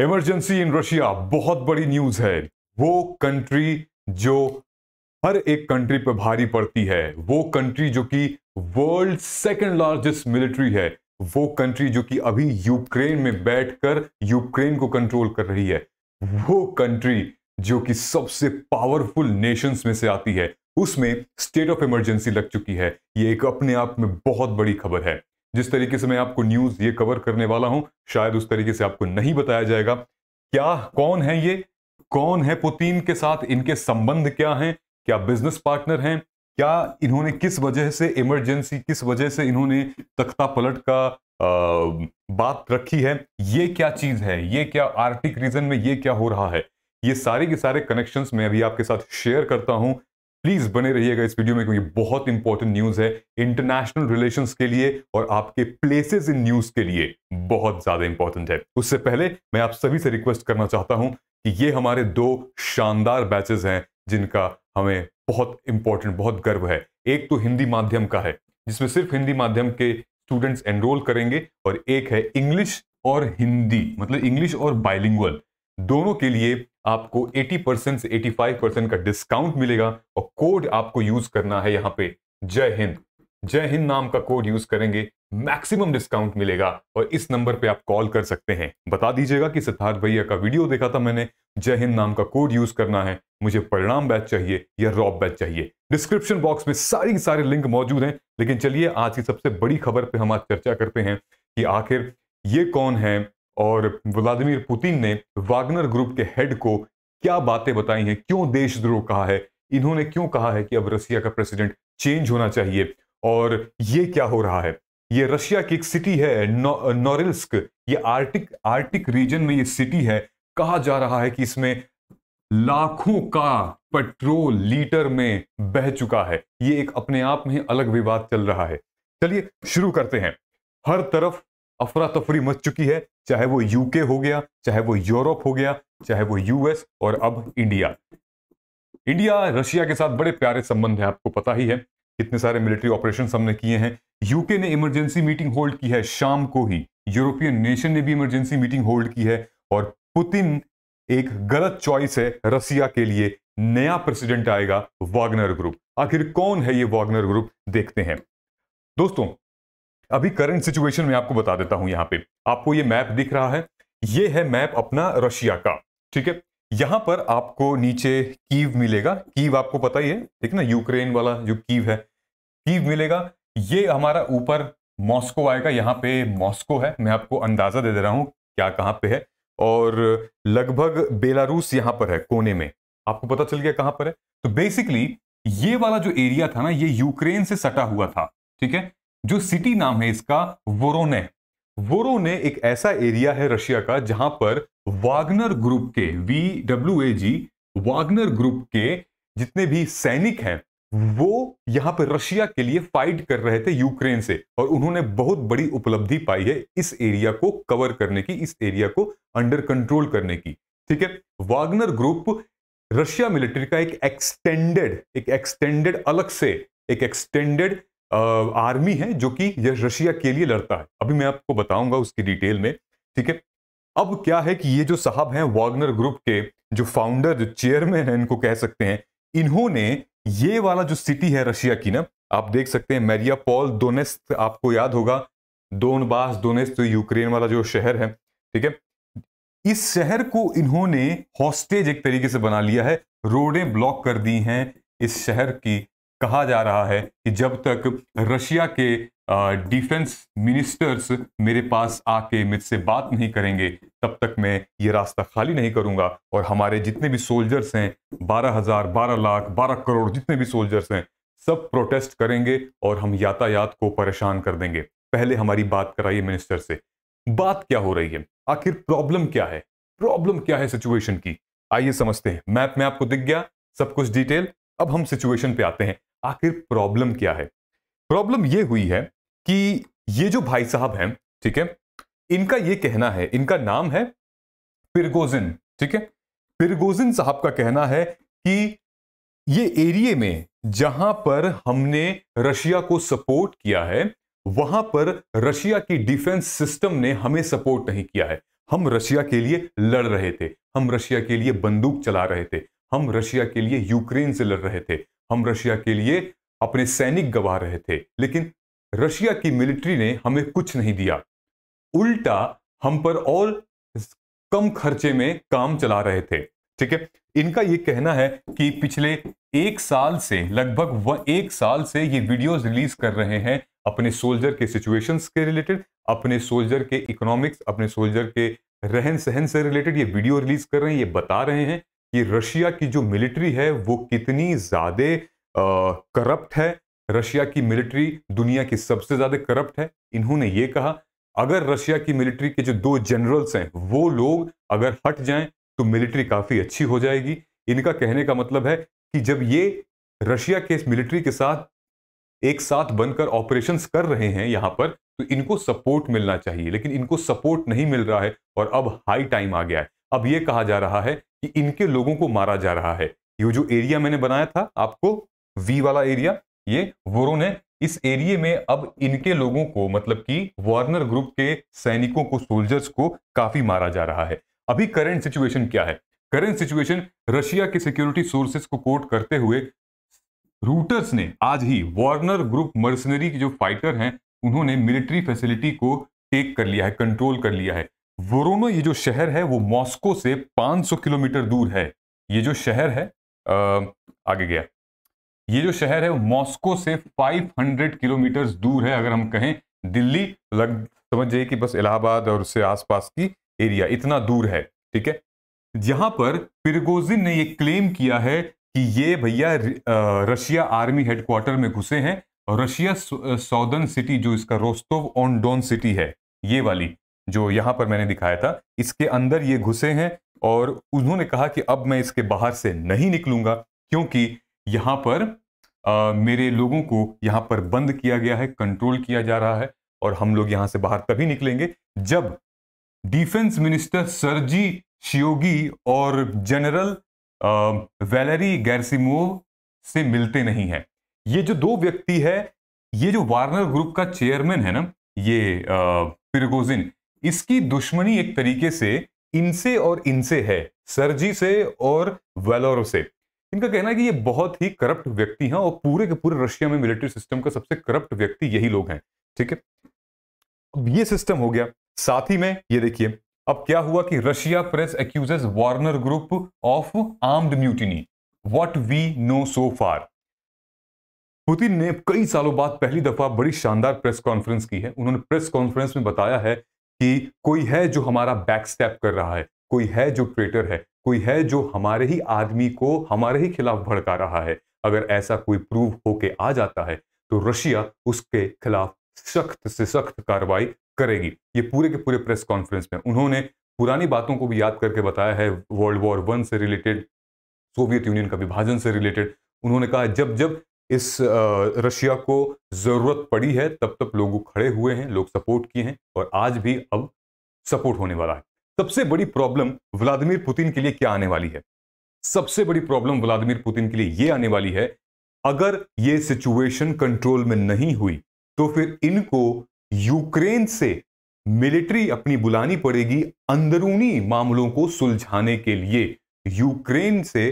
emergency in Russia बहुत बड़ी news है वो कंट्री जो हर एक कंट्री पर भारी पड़ती है वो कंट्री जो कि वर्ल्ड सेकेंड लार्जेस्ट मिलिट्री है वो कंट्री जो कि अभी यूक्रेन में बैठकर यूक्रेन को कंट्रोल कर रही है वो कंट्री जो कि सबसे पावरफुल नेशंस में से आती है उसमें स्टेट ऑफ इमरजेंसी लग चुकी है ये एक अपने आप में बहुत बड़ी खबर है जिस तरीके से मैं आपको न्यूज ये कवर करने वाला हूं शायद उस तरीके से आपको नहीं बताया जाएगा क्या कौन है ये कौन है पुतिन के साथ इनके संबंध क्या हैं क्या बिजनेस पार्टनर हैं क्या इन्होंने किस वजह से इमरजेंसी किस वजह से इन्होंने तख्ता पलट का आ, बात रखी है ये क्या चीज है ये क्या आर्टिक रीजन में ये क्या हो रहा है ये सारे के सारे कनेक्शंस मैं अभी आपके साथ शेयर करता हूं प्लीज बने रहिएगा इस वीडियो में क्योंकि बहुत इंपॉर्टेंट न्यूज है इंटरनेशनल रिलेशंस के लिए और आपके प्लेसेस इन न्यूज के लिए बहुत ज्यादा इंपॉर्टेंट है उससे पहले मैं आप सभी से रिक्वेस्ट करना चाहता हूं कि ये हमारे दो शानदार बैचेस हैं जिनका हमें बहुत इंपॉर्टेंट बहुत गर्व है एक तो हिंदी माध्यम का है जिसमें सिर्फ हिंदी माध्यम के स्टूडेंट्स एनरोल करेंगे और एक है इंग्लिश और हिंदी मतलब इंग्लिश और बाइलिंगुअल दोनों के लिए आपको 80 परसेंट से 85 परसेंट का डिस्काउंट मिलेगा और कोड आपको यूज करना है यहाँ पे जय हिंद जय हिंद नाम का कोड यूज करेंगे मैक्सिमम डिस्काउंट मिलेगा और इस नंबर पे आप कॉल कर सकते हैं बता दीजिएगा कि सिद्धार्थ भैया का वीडियो देखा था मैंने जय हिंद नाम का कोड यूज करना है मुझे परिणाम बैच चाहिए या रॉप बैच चाहिए डिस्क्रिप्शन बॉक्स में सारी सारे लिंक मौजूद हैं लेकिन चलिए आज की सबसे बड़ी खबर पर हम आज चर्चा करते हैं कि आखिर ये कौन है और व्लादिमीर पुतिन ने वागनर ग्रुप के हेड को क्या बातें बताई हैं क्यों देशद्रोह कहा है इन्होंने क्यों कहा है कि अब रसिया का प्रेसिडेंट चेंज होना चाहिए और ये क्या हो रहा है ये रशिया की एक सिटी है नौ, ये आर्टिक आर्टिक रीजन में ये सिटी है कहा जा रहा है कि इसमें लाखों का पेट्रोल लीटर में बह चुका है ये एक अपने आप में अलग विवाद चल रहा है चलिए शुरू करते हैं हर तरफ अफरा तफरी मच चुकी है चाहे वो यूके हो गया चाहे वो यूरोप हो गया चाहे वो यूएस और अब इंडिया इंडिया रशिया के साथ बड़े प्यारे संबंध हैं आपको पता ही है कितने सारे मिलिट्री ऑपरेशन हमने किए हैं यूके ने इमरजेंसी मीटिंग होल्ड की है शाम को ही यूरोपियन नेशन ने भी इमरजेंसी मीटिंग होल्ड की है और पुतिन एक गलत चॉइस है रसिया के लिए नया प्रेसिडेंट आएगा वागनर ग्रुप आखिर कौन है ये वागनर ग्रुप देखते हैं दोस्तों अभी करंट सिचुएशन में आपको बता देता हूं यहां पे आपको ये मैप दिख रहा है ये है मैप अपना रशिया का ठीक है यहां पर आपको नीचे कीव मिलेगा कीव आपको पता ही है ठीक ना यूक्रेन वाला जो कीव है कीव मिलेगा ये हमारा ऊपर मॉस्को आएगा यहाँ पे मॉस्को है मैं आपको अंदाजा दे दे रहा हूं क्या कहाँ पे है और लगभग बेलारूस यहां पर है कोने में आपको पता चल गया कहां पर है तो बेसिकली ये वाला जो एरिया था ना ये यूक्रेन से सटा हुआ था ठीक है जो सिटी नाम है इसका वोरोने वोरोने एक ऐसा एरिया है रशिया का जहां पर वागनर ग्रुप के V W A G Wagner group के जितने भी सैनिक हैं वो यहां पर रशिया के लिए फाइट कर रहे थे यूक्रेन से और उन्होंने बहुत बड़ी उपलब्धि पाई है इस एरिया को कवर करने की इस एरिया को अंडर कंट्रोल करने की ठीक है वागनर ग्रुप रशिया मिलिट्री का एक एक्सटेंडेड एक एक्सटेंडेड अलग से एक एक्सटेंडेड आर्मी है जो कि यह रशिया के लिए लड़ता है अभी मैं आपको बताऊंगा उसकी डिटेल में ठीक है अब क्या है कि ये जो साहब हैं वॉगनर ग्रुप के जो फाउंडर जो चेयरमैन है इनको कह सकते हैं इन्होंने ये वाला जो सिटी है रशिया की ना आप देख सकते हैं मैरिया पॉल दोनेस्त आपको याद होगा दोनबास दोनेस्त यूक्रेन वाला जो शहर है ठीक है इस शहर को इन्होंने हॉस्टेज एक तरीके से बना लिया है रोडें ब्लॉक कर दी हैं इस शहर की कहा जा रहा है कि जब तक रशिया के डिफेंस मिनिस्टर्स मेरे पास आके मुझसे बात नहीं करेंगे तब तक मैं ये रास्ता खाली नहीं करूंगा और हमारे जितने भी सोल्जर्स हैं बारह हजार बारह लाख बारह करोड़ जितने भी सोल्जर्स हैं सब प्रोटेस्ट करेंगे और हम यातायात को परेशान कर देंगे पहले हमारी बात कराइए मिनिस्टर से बात क्या हो रही है आखिर प्रॉब्लम क्या है प्रॉब्लम क्या है सिचुएशन की आइए समझते हैं मैप में आपको दिख गया सब कुछ डिटेल अब हम सिचुएशन पे आते हैं आखिर प्रॉब्लम क्या है प्रॉब्लम ये हुई है कि ये जो भाई साहब हैं ठीक है इनका ये कहना है इनका नाम है पिरगोजिन ठीक है पिरगोजिन साहब का कहना है कि ये एरिए में जहां पर हमने रशिया को सपोर्ट किया है वहां पर रशिया की डिफेंस सिस्टम ने हमें सपोर्ट नहीं किया है हम रशिया के लिए लड़ रहे थे हम रशिया के लिए बंदूक चला रहे थे हम रशिया के लिए यूक्रेन से लड़ रहे थे हम रशिया के लिए अपने सैनिक गवा रहे थे लेकिन रशिया की मिलिट्री ने हमें कुछ नहीं दिया उल्टा हम पर और कम खर्चे में काम चला रहे थे ठीक है इनका ये कहना है कि पिछले एक साल से लगभग वह एक साल से ये वीडियोस रिलीज कर रहे हैं अपने सोल्जर के सिचुएशंस के रिलेटेड अपने सोल्जर के इकोनॉमिक्स अपने सोल्जर के रहन सहन से रिलेटेड ये वीडियो रिलीज कर रहे हैं ये बता रहे हैं कि रशिया की जो मिलिट्री है वो कितनी ज़्यादा करप्ट है रशिया की मिलिट्री दुनिया की सबसे ज़्यादा करप्ट है इन्होंने ये कहा अगर रशिया की मिलिट्री के जो दो जनरल्स हैं वो लोग अगर हट जाएं तो मिलिट्री काफ़ी अच्छी हो जाएगी इनका कहने का मतलब है कि जब ये रशिया के मिलिट्री के साथ एक साथ बनकर ऑपरेशंस कर रहे हैं यहां पर तो इनको सपोर्ट मिलना चाहिए लेकिन इनको सपोर्ट नहीं मिल रहा है और अब हाई टाइम आ गया है अब यह कहा जा रहा है कि इनके लोगों को मारा जा रहा है ये जो एरिया मैंने बनाया था आपको वी वाला एरिया ये वोरो ने इस एरिए में अब इनके लोगों को मतलब कि वार्नर ग्रुप के सैनिकों को सोल्जर्स को काफी मारा जा रहा है अभी करंट सिचुएशन क्या है करंट सिचुएशन रशिया के सिक्योरिटी सोर्सेस को कोट करते हुए रूटर्स ने आज ही वार्नर ग्रुप मर्सनरी के जो फाइटर हैं उन्होंने मिलिट्री फैसिलिटी को टेक कर लिया है कंट्रोल कर लिया है वोरोनो ये जो शहर है वो मॉस्को से 500 किलोमीटर दूर है ये जो शहर है आ, आगे गया ये जो शहर है मॉस्को से 500 किलोमीटर दूर है अगर हम कहें दिल्ली लग समझ जाइए कि बस इलाहाबाद और उससे आसपास की एरिया इतना दूर है ठीक है यहां पर पिरगोजिन ने ये क्लेम किया है कि ये भैया रशिया आर्मी हेडक्वार्टर में घुसे हैं और रशिया सौदर्न सिटी जो इसका रोस्तोव ऑन डॉन सिटी है ये वाली जो यहाँ पर मैंने दिखाया था इसके अंदर ये घुसे हैं और उन्होंने कहा कि अब मैं इसके बाहर से नहीं निकलूंगा क्योंकि यहाँ पर आ, मेरे लोगों को यहाँ पर बंद किया गया है कंट्रोल किया जा रहा है और हम लोग यहाँ से बाहर तभी निकलेंगे जब डिफेंस मिनिस्टर सरजी शियोगी और जनरल वैलरी गैरसिमोव से मिलते नहीं है ये जो दो व्यक्ति है ये जो वार्नर ग्रुप का चेयरमैन है ना ये पिरगोजिन इसकी दुश्मनी एक तरीके से इनसे और इनसे है सरजी से और वेलोरो से इनका कहना है कि ये बहुत ही करप्ट व्यक्ति हैं और पूरे के पूरे रशिया में मिलिट्री सिस्टम का सबसे करप्ट व्यक्ति यही लोग हैं ठीक है अब ये सिस्टम हो गया साथ ही में ये देखिए अब क्या हुआ कि Russia press accuses Wagner group of armed mutiny what we know so far Putin ने कई सालों बाद पहली दफा बड़ी शानदार प्रेस कॉन्फ्रेंस की है उन्होंने प्रेस कॉन्फ्रेंस में बताया है कि कोई है जो हमारा बैक स्टेप कर रहा है कोई है जो ट्रेटर है कोई है जो हमारे ही आदमी को हमारे ही खिलाफ भड़का रहा है अगर ऐसा कोई प्रूव होके आ जाता है तो रशिया उसके खिलाफ सख्त से सख्त कार्रवाई करेगी ये पूरे के पूरे प्रेस कॉन्फ्रेंस में उन्होंने पुरानी बातों को भी याद करके बताया है वर्ल्ड वॉर वन से रिलेटेड सोवियत यूनियन का विभाजन से रिलेटेड उन्होंने कहा जब जब इस रशिया को ज़रूरत पड़ी है तब तक लोग खड़े हुए हैं लोग सपोर्ट किए हैं और आज भी अब सपोर्ट होने वाला है सबसे बड़ी प्रॉब्लम व्लादिमीर पुतिन के लिए क्या आने वाली है सबसे बड़ी प्रॉब्लम व्लादिमीर पुतिन के लिए यह आने वाली है अगर ये सिचुएशन कंट्रोल में नहीं हुई तो फिर इनको यूक्रेन से मिलिट्री अपनी बुलानी पड़ेगी अंदरूनी मामलों को सुलझाने के लिए यूक्रेन से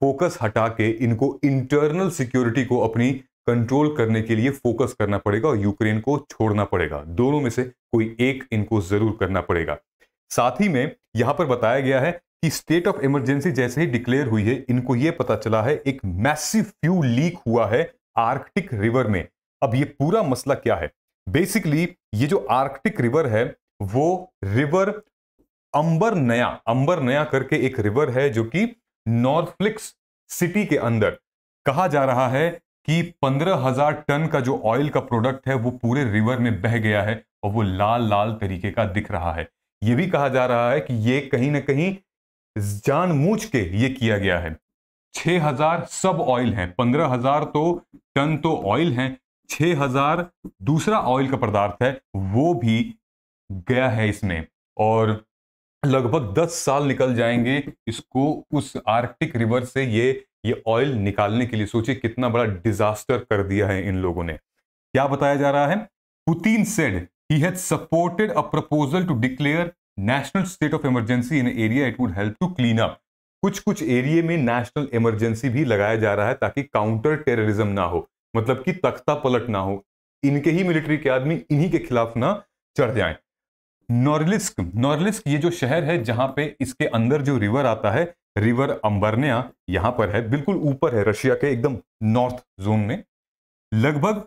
फोकस हटा के इनको इंटरनल सिक्योरिटी को अपनी कंट्रोल करने के लिए फोकस करना पड़ेगा और यूक्रेन को छोड़ना पड़ेगा दोनों में से कोई एक इनको जरूर करना पड़ेगा साथ ही में यहां पर बताया गया है कि स्टेट ऑफ इमरजेंसी जैसे ही डिक्लेयर हुई है इनको यह पता चला है एक मैसिव फ्यू लीक हुआ है आर्कटिक रिवर में अब ये पूरा मसला क्या है बेसिकली ये जो आर्कटिक रिवर है वो रिवर अंबर नया अंबर नया करके एक रिवर है जो कि नॉर्थफ्लिक्स सिटी के अंदर कहा जा रहा है कि पंद्रह हजार टन का जो ऑयल का प्रोडक्ट है वो पूरे रिवर में बह गया है और वो लाल लाल तरीके का दिख रहा है ये भी कहा जा रहा है कि ये कहीं ना कहीं जान मूझ के ये किया गया है 6000 सब ऑयल हैं 15000 तो टन तो ऑयल हैं 6000 दूसरा ऑयल का पदार्थ है वो भी गया है इसमें और लगभग 10 साल निकल जाएंगे इसको उस आर्कटिक रिवर से ये ये ऑयल निकालने के लिए सोचिए कितना बड़ा डिजास्टर कर दिया है इन लोगों ने क्या बताया जा रहा है Putin said he has supported a proposal to declare national state of emergency in area it would help to clean up कुछ कुछ एरिया में नेशनल इमरजेंसी भी लगाया जा रहा है ताकि काउंटर टेररिज्म ना हो मतलब कि तख्ता पलट ना हो इनके ही मिलिट्री के आदमी इन्हीं के खिलाफ ना चढ़ जाएं नॉर्लिस्क नॉर्लिस्क ये जो शहर है जहां पे इसके अंदर जो रिवर आता है रिवर अंबरनिया यहां पर है बिल्कुल ऊपर है रशिया के एकदम नॉर्थ जोन में लगभग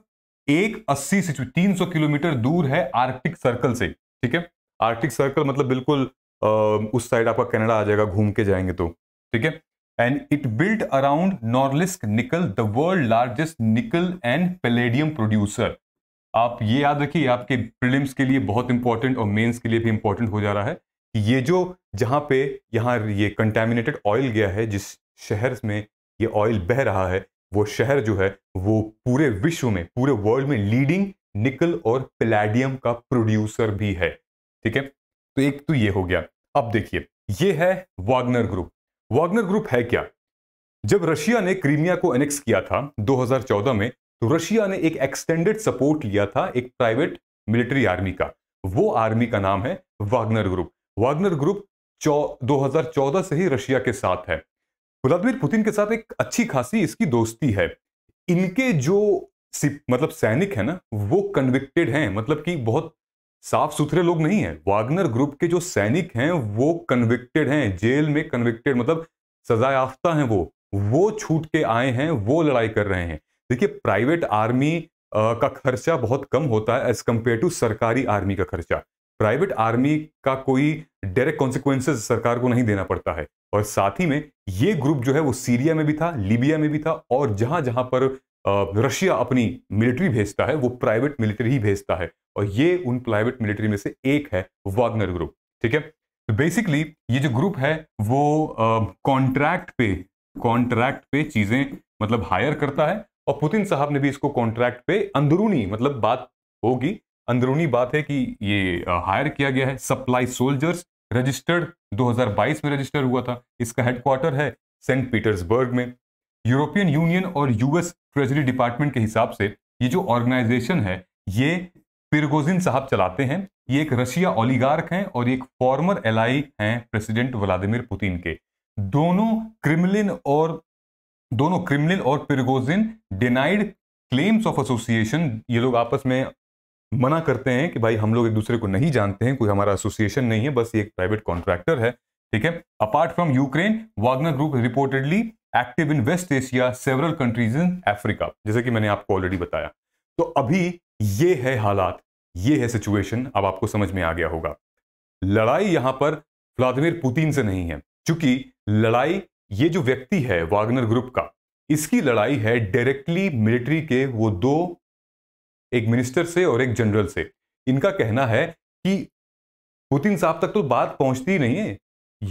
एक अस्सी से तीन सौ किलोमीटर दूर है आर्कटिक सर्कल से ठीक है आर्कटिक सर्कल मतलब बिल्कुल आ, उस साइड आपका कनाडा आ जाएगा घूम के जाएंगे तो ठीक है and it built around Norilsk nickel the world largest nickel and palladium producer आप ये याद रखिए आपके प्रिलिम्स के लिए बहुत इंपॉर्टेंट और मेंस के लिए भी इंपॉर्टेंट हो जा रहा है कि ये जो जहाँ पे यहाँ ये कंटेमिनेटेड ऑयल गया है जिस शहर में ये ऑयल बह रहा है वो शहर जो है वो पूरे विश्व में पूरे वर्ल्ड में लीडिंग निकल और प्लेडियम का प्रोड्यूसर भी है ठीक है तो एक तो ये हो गया अब देखिए ये है वागनर ग्रुप वागनर ग्रुप है क्या जब रशिया ने क्रीमिया को एनेक्स किया था 2014 में तो रशिया ने एक एक्सटेंडेड सपोर्ट लिया था एक प्राइवेट मिलिट्री आर्मी का वो आर्मी का नाम है वाग्नर ग्रुप वाग्नर ग्रुप दो हजार चौदह से ही रशिया के साथ है व्लादिमिर पुतिन के साथ एक अच्छी खासी इसकी दोस्ती है इनके जो मतलब सैनिक है ना वो कन्विक्टेड हैं मतलब कि बहुत साफ सुथरे लोग नहीं है वागनर ग्रुप के जो सैनिक हैं वो कन्विक्टेड हैं जेल में कन्विक्टेड मतलब सजा याफ्ता हैं वो वो छूट के आए हैं वो लड़ाई कर रहे हैं देखिए प्राइवेट आर्मी का खर्चा बहुत कम होता है एज कंपेयर टू सरकारी आर्मी का खर्चा प्राइवेट आर्मी का कोई डायरेक्ट कॉन्सिक्वेंसेज सरकार को नहीं देना पड़ता है और साथ ही में ये ग्रुप जो है वो सीरिया में भी था लीबिया में भी था और जहां जहां पर रशिया अपनी मिलिट्री भेजता है वो प्राइवेट मिलिट्री ही भेजता है और ये उन प्राइवेट मिलिट्री में से एक है वागनर ग्रुप ठीक है तो बेसिकली ये जो ग्रुप है वो कॉन्ट्रैक्ट पे कॉन्ट्रैक्ट पे चीजें मतलब हायर करता है और पुतिन साहब ने भी इसको कॉन्ट्रैक्ट पे अंदरूनी मतलब बात होगी अंदरूनी बात है कि ये हायर किया गया है सप्लाई सोल्जर्स रजिस्टर्ड 2022 में रजिस्टर हुआ था इसका हेडक्वार्टर है सेंट पीटर्सबर्ग में यूरोपियन यूनियन और यूएस ट्रेजरी डिपार्टमेंट के हिसाब से ये जो ऑर्गेनाइजेशन है ये पिरगोजिन साहब चलाते हैं ये एक रशिया ओलीगार्क हैं और एक फॉर्मर एलाई हैं प्रेसिडेंट व्लादिमिर पुतिन के दोनों क्रिमलिन और दोनों क्रिमिनल और Prigozhin denied claims of association ये लोग आपस में मना करते हैं कि भाई हम लोग एक दूसरे को नहीं जानते हैं कोई हमारा एसोसिएशन नहीं है बस ये एक प्राइवेट कॉन्ट्रैक्टर है ठीक है apart from Ukraine Wagner group reportedly active in West Asia several countries in Africa जैसे कि मैंने आपको ऑलरेडी बताया तो अभी ये है हालात ये है सिचुएशन अब आपको समझ में आ गया होगा लड़ाई यहां पर व्लादिमिर पुतिन से नहीं है चूंकि लड़ाई ये जो व्यक्ति है वागनर ग्रुप का इसकी लड़ाई है डायरेक्टली मिलिट्री के वो दो एक मिनिस्टर से और एक जनरल से इनका कहना है कि पुतिन साहब तक तो बात पहुंचती नहीं है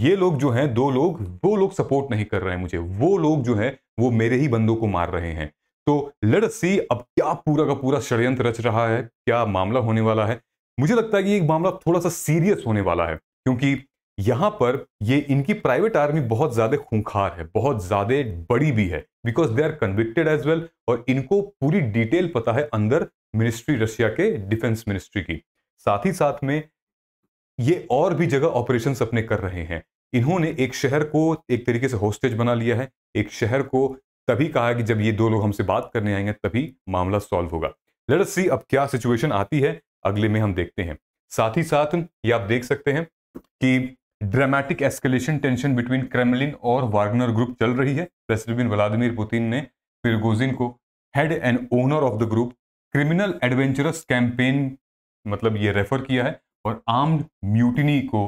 ये लोग जो हैं दो लोग वो लोग सपोर्ट नहीं कर रहे हैं मुझे वो लोग जो हैं वो मेरे ही बंदों को मार रहे हैं तो लेट सी अब क्या पूरा का पूरा षड्यंत्र रच रहा है क्या मामला होने वाला है मुझे लगता है कि एक मामला थोड़ा सा सीरियस होने वाला है क्योंकि यहां पर ये इनकी प्राइवेट आर्मी बहुत ज्यादा खूंखार है बहुत ज्यादा बड़ी भी है because they are convicted as well और इनको पूरी डिटेल पता है अंदर मिनिस्ट्री रशिया के डिफेंस मिनिस्ट्री की साथ ही साथ में ये और भी जगह ऑपरेशन अपने कर रहे हैं इन्होंने एक शहर को एक तरीके से होस्टेज बना लिया है एक शहर को तभी कहा कि जब ये दो लोग हमसे बात करने आएंगे तभी मामला सॉल्व होगा लेट सी अब क्या सिचुएशन आती है अगले में हम देखते हैं साथ ही साथ ये आप देख सकते हैं कि dramatic escalation tension between Kremlin और वार्गनर ग्रुप चल रही है प्रेसिडेंट व्लादिमीर पुतिन ने फिरगोजिन को head and owner of the group criminal adventurous campaign मतलब ये रेफर किया है और आर्म्ड म्यूटिनी को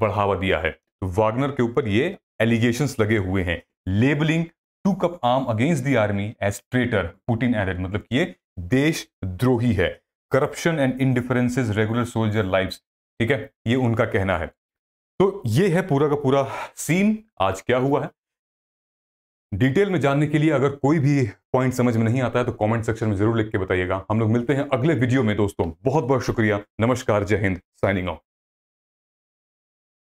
बढ़ावा दिया है तो वार्गनर के ऊपर ये एलिगेशंस लगे हुए हैं labelling to coup arm against the army as traitor Putin added मतलब ये देशद्रोही है corruption and indifferences regular soldier life ठीक है ये उनका कहना है तो ये है पूरा का पूरा सीन आज क्या हुआ है डिटेल में जानने के लिए अगर कोई भी पॉइंट समझ में नहीं आता है तो कमेंट सेक्शन में जरूर लिख के बताइएगा हम लोग मिलते हैं अगले वीडियो में दोस्तों बहुत बहुत शुक्रिया नमस्कार जय हिंद साइनिंग ऑफ